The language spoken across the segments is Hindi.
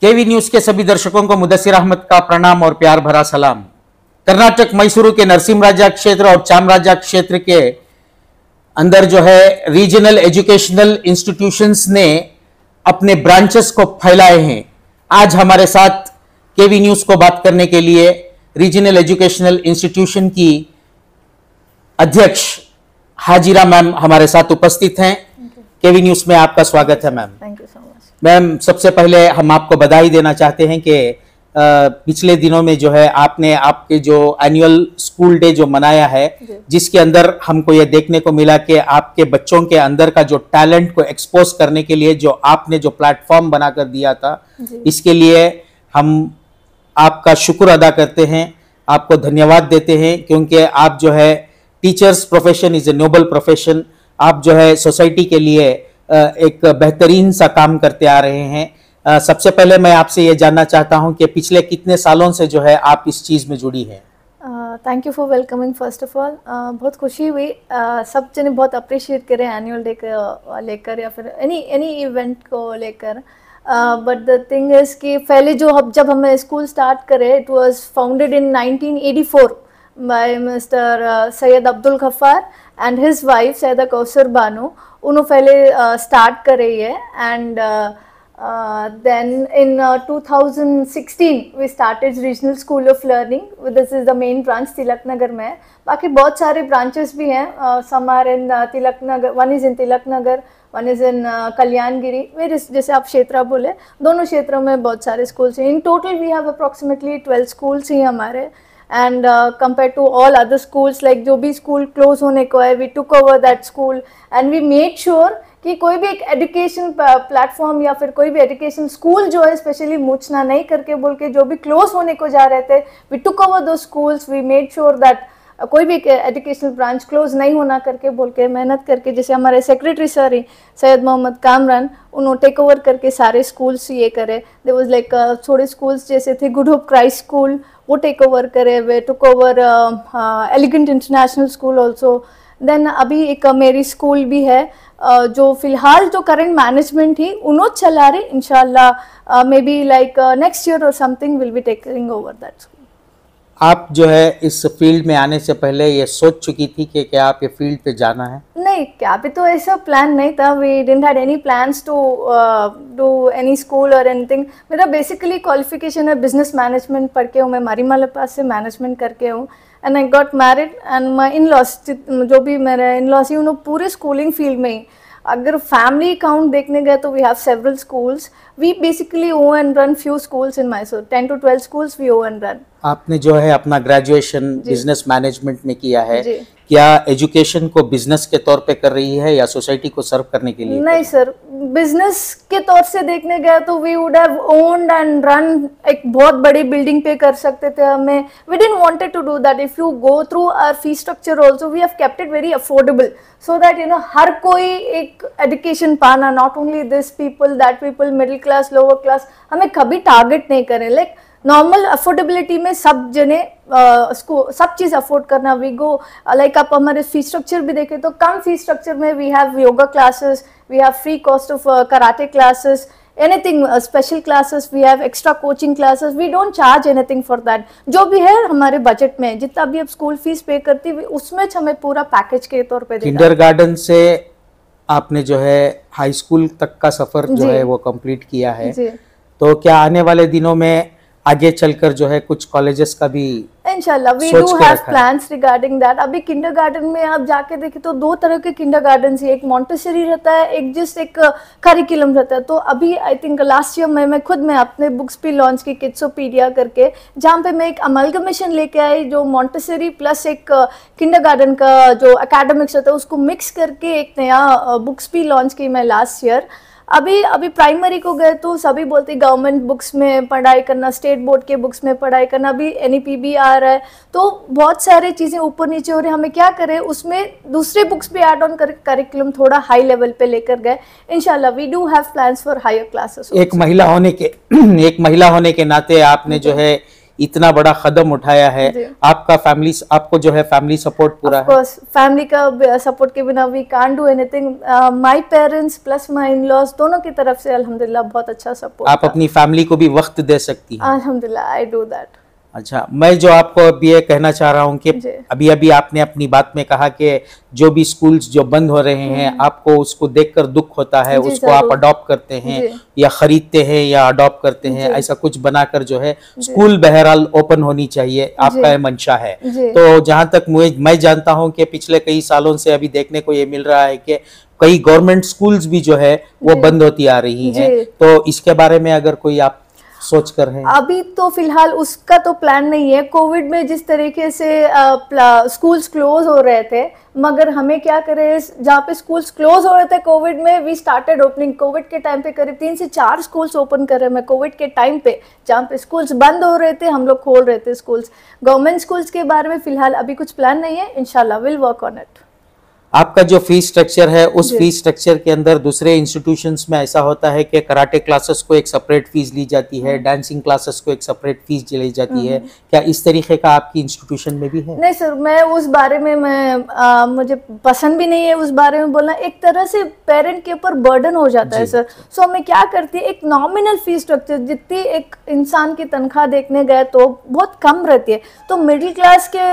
केवी न्यूज के सभी दर्शकों को मुदसर अहमद का प्रणाम और प्यार भरा सलाम कर्नाटक मैसूरू के नरसिम राजा क्षेत्र और चामराजा क्षेत्र के अंदर जो है रीजनल एजुकेशनल इंस्टीट्यूशंस ने अपने ब्रांचेस को फैलाए हैं आज हमारे साथ केवी न्यूज को बात करने के लिए रीजनल एजुकेशनल इंस्टीट्यूशन की अध्यक्ष हाजीरा मैम हमारे साथ उपस्थित हैं केवी न्यूज में आपका स्वागत है ma'am thank you so much ma'am सबसे पहले हम आपको बधाई देना चाहते हैं कि पिछले दिनों में जो है आपने आपके जो एनुअल स्कूल डे जो मनाया है जिसके अंदर हमको ये देखने को मिला कि आपके बच्चों के अंदर का जो टैलेंट को एक्सपोज करने के लिए जो आपने जो प्लेटफॉर्म बनाकर दिया था इसके लिए हम आपका शुक्र अदा करते हैं आपको धन्यवाद देते हैं क्योंकि आप जो है teachers profession is a noble profession आप जो है सोसाइटी के लिए एक बेहतरीन सा काम करते आ रहे हैं सबसे पहले मैं आपसे ये जानना चाहता हूँ कि पिछले कितने सालों से जो है आप इस चीज़ में जुड़ी हैं thank you for welcoming first of all बहुत खुशी हुई uh, सब जने बहुत अप्रिशिएट करे एनुअल डे का लेकर या फिर एनी एनी इवेंट को लेकर बट द थिंग इज़ कि पहले जो हम जब हमें स्कूल स्टार्ट करे it was founded in 1984 by mister Syed Abdul Gaffar and his wife Saida Kausar Bano उन्होंने पहले स्टार्ट कर रही है and then in 2016 we started regional school of learning this is the main branch Tilak Nagar में बाकी बहुत सारे ब्रांचेस भी हैं समार in Tilak Nagar one is in Tilak Nagar one is in Kalyangiri मेरे जैसे आप क्षेत्रा बोले दोनों क्षेत्रों में बहुत सारे स्कूल्स हैं in total we have approximately twelve schools हैं हमारे and uh, compared to all other schools like जो भी school close होने को है we took over that school and we made sure कि कोई भी एक एजुकेशन प्लेटफॉर्म या फिर कोई भी एजुकेशन स्कूल जो है स्पेशली मूछना नहीं करके बोल के जो भी क्लोज होने को जा रहे थे वी टुक ओवर दो schools we made sure that कोई भी एजुकेशनल ब्रांच क्लोज नहीं होना करके बोल के मेहनत करके जैसे हमारे सेक्रेटरी सर ही सैयद मोहम्मद कामरान उन्होंने टेक ओवर करके सारे स्कूल्स ये करे दे वॉज लाइक थोड़े स्कूल्स जैसे थे गुड होप क्राइस्ट स्कूल वो टेक ओवर करे we took over elegant international school also then अभी एक uh, मेरी स्कूल भी है uh, जो फिलहाल जो करंट मैनेजमेंट ही उन्होंने चला रहे in maybe like next year और something will be taking over that school आप जो है इस फील्ड में आने से पहले ये सोच चुकी थी कि क्या आप ये फील्ड पे जाना है नहीं क्या अभी तो ऐसा प्लान नहीं था we didn't had any plans to do any school और एनीथिंग मेरा बेसिकली क्वालिफिकेशन है बिजनेस मैनेजमेंट पढ़ के हूँ मैं मारी माला पास से मैनेजमेंट करके हूँ and I got married and my in laws जो भी मेरे इन लॉस ही उन्होंने पूरे स्कूलिंग फील्ड में ही अगर फैमिली अकाउंट देखने गए तो we have several schools we basically own and run few schools in Mysore ten to twelve schools we own and run आपने जो है अपना ग्रेजुएशन बिजनेस मैनेजमेंट में किया है क्या एजुकेशन को बिजनेस के तौर पे कर रही है या सोसाइटी को सर्व करने के लिए नहीं सर बिजनेस के तौर से देखने गया तो we would have owned and run एक बहुत बड़ी बिल्डिंग पे कर सकते थे हमें we didn't wanted to do that if you go through our fee structure also we have kept it very affordable so that you know हर कोई एक एजुकेशन पाना not only this people that people middle class lower class हमें कभी टारगेट नहीं करें लाइक like, नॉर्मल अफोर्डेबिलिटी में सब जने उसको सब चीज़ अफोर्ड करना वी गो लाइक आप हमारे फी स्ट्रक्चर भी देखें तो कम फी स्ट्रक्चर में we have yoga classes we have free cost of karate classes anything special classes we have extra coaching classes we don't charge anything for that जो भी है हमारे बजट में जितना भी आप स्कूल फीस पे करती है उसमें हमें पूरा पैकेज के तौर पर इंडर गार्डन से आपने जो है हाई स्कूल तक का सफर जो है वो कंप्लीट किया है तो क्या आने वाले दिनों में आगे चलकर जो है कुछ कॉलेजेस का भी इनशाला we do have plans regarding that अभी किंडरगार्टन में आप जाके देखें तो दो तरह के किंडरगार्टन ही एक मॉन्टेसरी रहता है एक एक करिकुलम uh, रहता है तो अभी आई थिंक लास्ट ईयर में मैं खुद मैं अपने बुक्स भी लॉन्च की करके जहाँ पे मैं एक अमलगमेशन लेके आई जो मॉन्टेसरी प्लस एक किंडरगार्टन uh, का जो अकेडमिक्स होता है उसको मिक्स करके एक नया बुक्स uh, भी लॉन्च की मैं लास्ट ईयर अभी अभी प्राइमरी को गए तो सभी बोलते गवर्नमेंट बुक्स में पढ़ाई करना स्टेट बोर्ड के बुक्स में पढ़ाई करना अभी एन भी आ रहा है तो बहुत सारे चीज़ें ऊपर नीचे हो रही हमें क्या करें उसमें दूसरे बुक्स भी एड ऑन कर करिकुलम थोड़ा हाई लेवल पे लेकर गए इनशाला we do have plans for higher classes एक महिला होने के एक महिला होने के नाते आपने जो है इतना बड़ा कदम उठाया है आपका फैमिली आपको जो है फैमिली सपोर्ट पूरा है फैमिली का सपोर्ट uh, के बिना we can do anything my parents plus my in laws दोनों की तरफ से अल्हम्दुलिल्लाह बहुत अच्छा सपोर्ट आप अपनी फैमिली को भी वक्त दे सकती हैं अल्हम्दुलिल्लाह आई डू दैट अच्छा मैं जो आपको अभी ये कहना चाह रहा हूँ कि अभी अभी आपने अपनी बात में कहा कि जो भी स्कूल्स जो बंद हो रहे हैं हम्म। आपको उसको देखकर दुख होता है उसको आप अडॉप्ट करते हैं या खरीदते हैं या अडॉप्ट करते हैं ऐसा कुछ बनाकर जो है स्कूल बहरहाल ओपन होनी चाहिए आपका मंशा है तो जहाँ तक मैं जानता हूँ कि पिछले कई सालों से अभी देखने को ये मिल रहा है कि कई गवर्नमेंट स्कूल्स भी जो है वो बंद होती आ रही हैं तो इसके बारे में अगर कोई आप सोच कर हैं अभी तो फिलहाल उसका तो प्लान नहीं है कोविड में जिस तरीके से स्कूल्स क्लोज हो रहे थे मगर हमें क्या करे जहाँ पे स्कूल्स क्लोज हो रहे थे कोविड में वी स्टार्टेड ओपनिंग कोविड के टाइम पे करीब तीन से चार स्कूल्स ओपन कर रहे हैं कोविड के टाइम पे जहाँ पे स्कूल्स बंद हो रहे थे हम लोग खोल रहे थे स्कूल्स गवर्नमेंट स्कूल्स के बारे में फिलहाल अभी कुछ प्लान नहीं है इनशाला विल वर्क ऑन इट आपका जो फी स्ट्रक्चर है उस फी स्ट्रक्चर के अंदर दूसरे इंस्टीट्यूशंस में ऐसा होता है कि कराटे क्लासेस को एक सेपरेट फीस ली जाती है डांसिंग hmm. क्लासेस को एक सेपरेट फीस ली जाती है hmm. क्या इस तरीके का आपकी इंस्टीट्यूशन में भी है नहीं सर मैं उस बारे में मैं आ, मुझे पसंद भी नहीं है उस बारे में बोलना एक तरह से पेरेंट के ऊपर बर्डन हो जाता है सर सो so, मैं क्या करती है एक नॉमिनल फीस स्ट्रक्चर जितनी एक इंसान की तनख्वाह देखने गए तो बहुत कम रहती है तो मिडिल क्लास के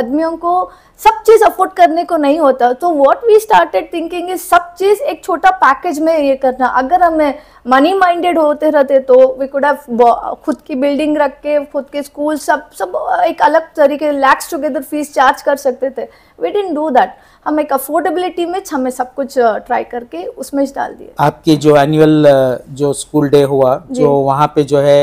आदमियों को सब चीज अफोर्ड करने को नहीं होता तो what we started thinking is सब चीज एक छोटा पैकेज में ये करना अगर हमें मनी माइंडेड होते रहते तो वी कुड हैव खुद की बिल्डिंग रख के खुद के स्कूल सब सब एक अलग तरीके लैक्स टुगेदर फीस चार्ज कर सकते थे वी डेंट डू दैट हम एक अफोर्डेबिलिटी में हमें सब कुछ ट्राई करके उसमें डाल दिए आपके जो एनुअल जो स्कूल डे हुआ जो वहाँ पे जो है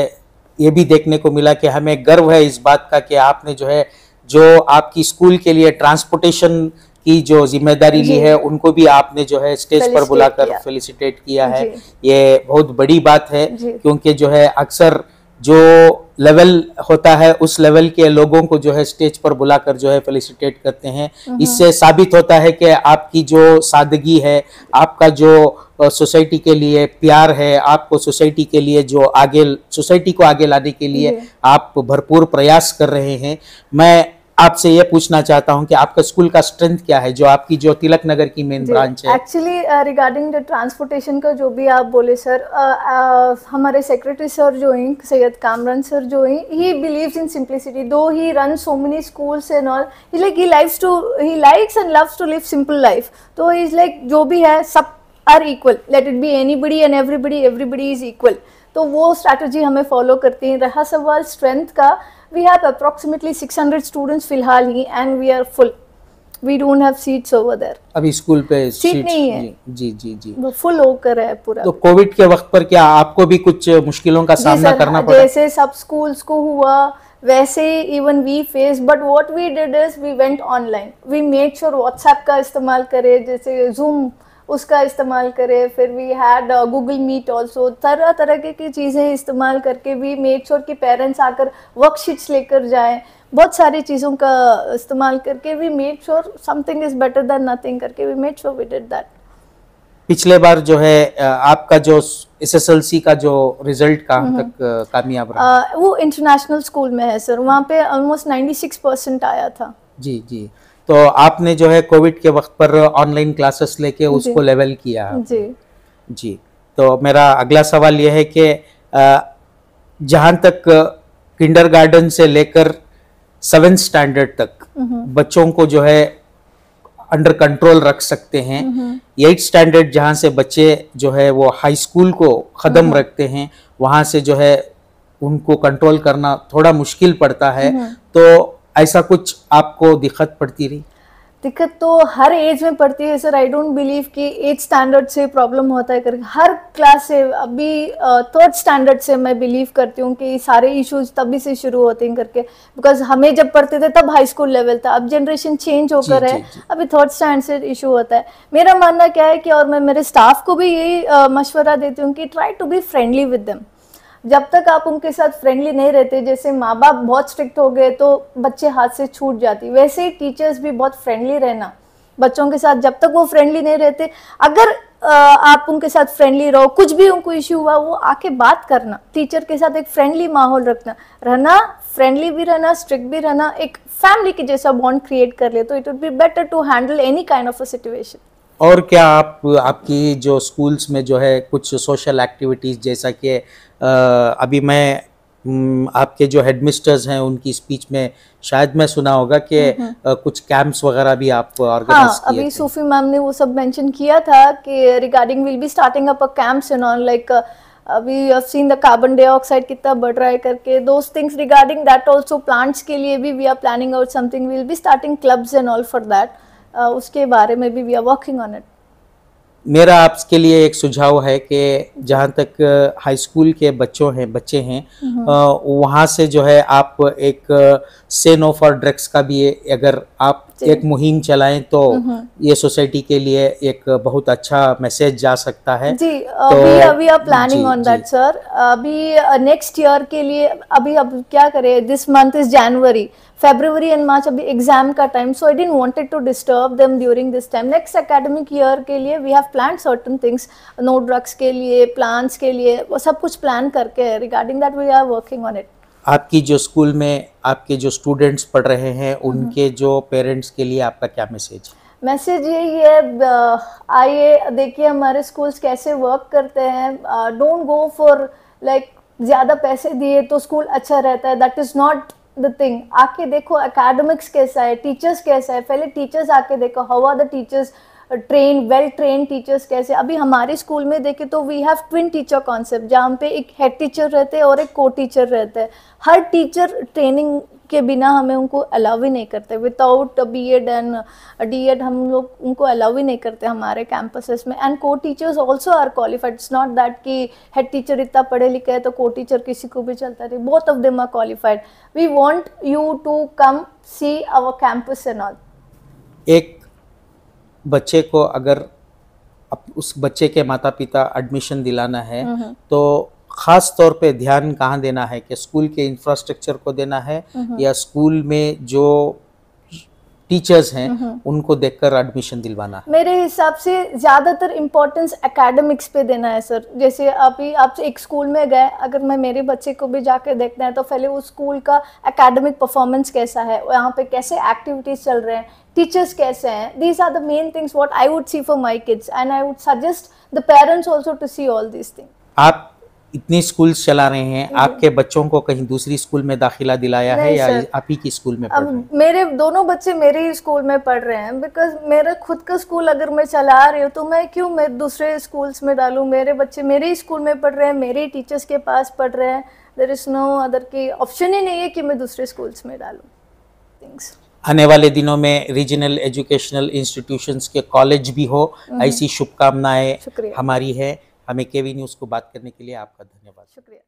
ये भी देखने को मिला कि हमें गर्व है इस बात का कि आपने जो है जो आपकी स्कूल के लिए ट्रांसपोर्टेशन की जो जिम्मेदारी ली है उनको भी आपने जो है स्टेज पर बुलाकर फेलिसिटेट किया है ये बहुत बड़ी बात है क्योंकि जो है अक्सर जो लेवल होता है उस लेवल के लोगों को जो है स्टेज पर बुलाकर जो है फेलिसिटेट करते हैं हम्म। इससे साबित होता है कि आपकी जो सादगी है आपका जो सोसाइटी के लिए प्यार है आपको सोसाइटी के लिए जो आगे सोसाइटी को आगे लाने के लिए आप भरपूर प्रयास कर रहे हैं मैं आपसे ये पूछना चाहता हूँ कि आपका स्कूल का स्ट्रेंथ क्या है जो आपकी जो तिलक नगर की मेन ब्रांच है एक्चुअली रिगार्डिंग द ट्रांसपोर्टेशन का जो भी आप बोले सर uh, uh, हमारे सेक्रेटरी सर जो हैं सैयद कामरान सर जो हैं he believes in simplicity though he run so many schools and all he like he likes to he likes and loves to live simple life तो इज लाइक जो भी है सब are equal let it be anybody and everybody everybody is equal तो वो स्ट्रैटेजी हमें फॉलो करती हैं रहा सवाल स्ट्रेंथ का वी हैव अप्रोक्सीमेटली 600 स्टूडेंट्स फिलहाल ही and we are full we don't have seats over there अभी स्कूल पे सीट सीट नहीं है जी जी जी वो फुल होकर है पूरा तो कोविड के वक्त पर क्या आपको भी कुछ मुश्किलों का सामना करना पड़ा जैसे सब स्कूल्स को हुआ वैसे even we face but what we did is we went online we made sure WhatsApp का इस्तेमाल करें जैसे जूम उसका इस्तेमाल करें फिर we had Google Meet also तरह तरह के, की चीज़ें इस्तेमाल करके भी मेक श्योर कि पेरेंट्स आकर वर्कशीट्स लेकर जाएं बहुत सारी चीज़ों का इस्तेमाल करके we make sure something is better than nothing करके we make sure we did that पिछले बार जो है आपका जो एसएसएलसी का जो रिजल्ट कहाँ तक कामयाब रहा आ, वो इंटरनेशनल स्कूल में है सर वहाँ पे ऑलमोस्ट 96 परसेंट आया था जी जी तो आपने जो है कोविड के वक्त पर ऑनलाइन क्लासेस लेके उसको लेवल किया जी जी तो मेरा अगला सवाल यह है कि जहाँ तक किंडर से लेकर सेवन स्टैंडर्ड तक हम्म। बच्चों को जो है अंडर कंट्रोल रख सकते हैं एट स्टैंडर्ड जहाँ से बच्चे जो है वो हाई स्कूल को ख़त्म हम्म। रखते हैं वहाँ से जो है उनको कंट्रोल करना थोड़ा मुश्किल पड़ता है हम्म। तो ऐसा कुछ आपको दिक्कत पड़ती रही दिक्कत तो हर एज में पड़ती है सर आई डोंट बिलीव कि एज स्टैंडर्ड से प्रॉब्लम होता है करके हर क्लास से अभी थर्ड uh, स्टैंडर्ड से मैं बिलीव करती हूँ कि सारे इश्यूज तभी से शुरू होते हैं करके बिकॉज हमें जब पढ़ते थे तब हाई स्कूल लेवल था अब जनरेशन चेंज होकर है जी, जी. अभी थर्ड स्टैंडर्ड से इशू होता है मेरा मानना क्या है कि और मैं मेरे स्टाफ को भी यही uh, मशवरा देती हूँ कि try to be friendly with them जब तक आप उनके साथ फ्रेंडली नहीं रहते जैसे माँ बाप बहुत स्ट्रिक्ट हो गए तो बच्चे हाथ से छूट जाती वैसे ही टीचर्स भी बहुत फ्रेंडली रहना बच्चों के साथ जब तक वो फ्रेंडली नहीं रहते अगर आप उनके साथ फ्रेंडली रहो कुछ भी उनको इश्यू हुआ वो आके बात करना टीचर के साथ एक फ्रेंडली माहौल रखना रहना फ्रेंडली भी रहना स्ट्रिक्ट भी रहना एक फैमिली के जैसा बॉन्ड क्रिएट कर ले तो it would be better to handle any kind of a situation और क्या आप आपकी जो स्कूल्स में जो है कुछ सोशल एक्टिविटीज़ जैसा कि अभी मैं आपके जो हेडमिस्टर्स हैं उनकी स्पीच में शायद मैं सुना होगा कि हम्म, हम्म। कुछ कैंप्स वगैरह भी आप ऑर्गेनाइज हाँ, अभी सूफी मैम ने वो सब मेंशन किया था कि regarding will be starting up a camps in on like अभी you have seen the carbon dioxide कितना बढ़ रहा है करके those things regarding that also plants के लिए भी we are planning out something will be starting clubs and all for that उसके बारे में भी we are working on it मेरा आपके लिए एक सुझाव है कि जहाँ तक हाई स्कूल के बच्चों हैं बच्चे हैं वहाँ से जो है आप एक सेनो फॉर ड्रग्स का भी अगर आप एक मुहिम चलाएं तो ये सोसाइटी के लिए एक बहुत अच्छा मैसेज जा सकता है जी तो, अभी अभी आप प्लानिंग ऑन दैट सर अभी नेक्स्ट ईयर के लिए अभी अब क्या करें this month is January February and March अभी एग्जाम का time so I didn't wanted to disturb them during this time next academic year के लिए we have plan certain things no drugs के लिए प्लान्स के लिए वो सब कुछ प्लान करके है regarding that we are working on it आपकी जो स्कूल में आपके जो स्टूडेंट्स पढ़ रहे हैं उनके जो पेरेंट्स के लिए आपका क्या मैसेज मैसेज यही है आइए देखिए हमारे स्कूल्स कैसे वर्क करते हैं डोंट गो फॉर लाइक ज़्यादा पैसे दिए तो स्कूल अच्छा रहता है that is not the thing आके देखो एकेडमिक्स कैसा है टीचर्स कैसा है पहले टीचर्स आके देखो how are the teachers train well train teachers कैसे अभी हमारे स्कूल में देखें तो we have twin teacher concept जहाँ पे एक हेड टीचर रहते हैं और एक को टीचर रहते हैं हर टीचर ट्रेनिंग के बिना हमें उनको अलाउ ही नहीं करते without B Ed and D Ed हम लोग उनको अलाउ ही नहीं करते हमारे कैंपसेस में एंड को teachers also are qualified it's not that कि हेड टीचर इतना पढ़े लिखे है तो को टीचर किसी को भी चलता रही both of them are qualified we want you to come see our campus and all एक बच्चे को अगर उस बच्चे के माता पिता एडमिशन दिलाना है हम्म, हम्म। तो खास तौर पे ध्यान कहाँ देना है कि स्कूल के इंफ्रास्ट्रक्चर को देना है हम्म, या स्कूल में जो टीचर्स हैं हम्म। उनको देखकर एडमिशन दिलवाना है मेरे हिसाब से ज़्यादातर इम्पोर्टेंस एकेडमिक्स पे देना है सर जैसे अभी आप, आप एक स्कूल में गए अगर मैं मेरे बच्चे को भी जाकर देखते हैं तो पहले वो स्कूल का एकेडमिक परफॉर्मेंस कैसा है यहाँ पे कैसे एक्टिविटीज़ चल रहे हैं टीचर्स कैसे हैं these are the main things what I would see for my kids and I would suggest the parents also to see all these thing आप इतने स्कूल चला रहे हैं हम्म। आपके बच्चों को कहीं दूसरी स्कूल में दाखिला दिलाया है या आप ही की स्कूल में पढ़ रहे हैं? मेरे दोनों बच्चे मेरे ही स्कूल में पढ़ रहे हैं बिकॉज मेरा खुद का स्कूल अगर मैं चला रही हूँ तो मैं क्यों मैं दूसरे स्कूल्स में डालू मेरे बच्चे मेरे ही स्कूल में पढ़ रहे हैं मेरे ही टीचर्स के पास पढ़ रहे हैं देर इज़ नो अदर की ऑप्शन ही नहीं है कि मैं दूसरे स्कूल्स में डालूँ थिंग्स आने वाले दिनों में रीजनल एजुकेशनल इंस्टीट्यूशंस के कॉलेज भी हो हम्म। ऐसी शुभकामनाएं हमारी है हमें के वी न्यूज़ को बात करने के लिए आपका धन्यवाद शुक्रिया